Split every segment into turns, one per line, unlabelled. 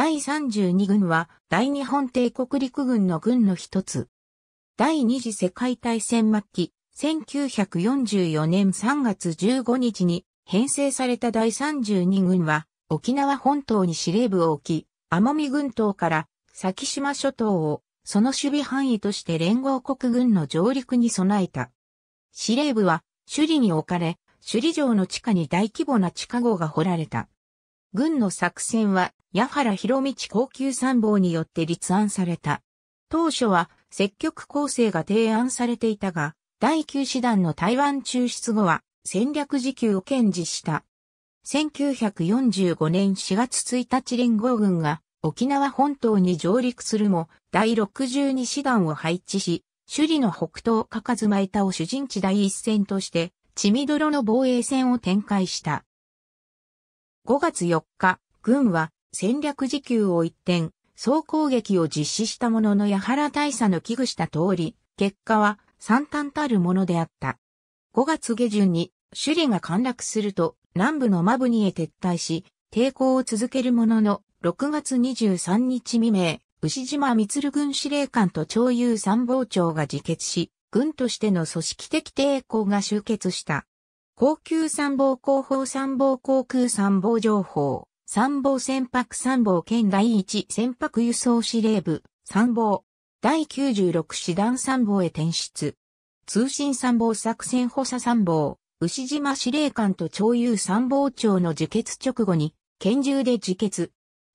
第
32軍は大日本帝国陸軍の軍の一つ。第二次世界大戦末期、1944年3月15日に編成された第32軍は沖縄本島に司令部を置き、奄美群島から先島諸島をその守備範囲として連合国軍の上陸に備えた。司令部は首里に置かれ、首里城の地下に大規模な地下壕が掘られた。軍の作戦は矢原博道高級参謀によって立案された。当初は積極構成が提案されていたが、第9師団の台湾抽出後は戦略時給を堅持した。1945年4月1日連合軍が沖縄本島に上陸するも、第62師団を配置し、首里の北東かかずま板を主人地第一線として、血みどろの防衛戦を展開した。5月4日、軍は戦略時給を一転、総攻撃を実施したものの矢原大佐の危惧した通り、結果は惨憺たるものであった。5月下旬に首里が陥落すると南部のマブニへ撤退し、抵抗を続けるものの、6月23日未明、牛島光軍司令官と長友参謀長が自決し、軍としての組織的抵抗が集結した。高級参謀広報参謀航空参謀情報。参謀船舶参謀県第一船舶輸送司令部参謀第96師団参謀へ転出。通信参謀作戦補佐参謀、牛島司令官と長友参謀長の自決直後に拳銃で自決。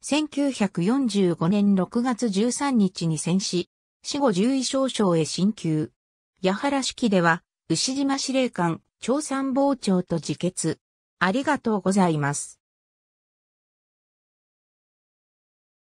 1945年6月13日に戦死、死後獣医少将へ進級。矢原式では、牛島司令官、長参謀長と自決。
ありがとうございます。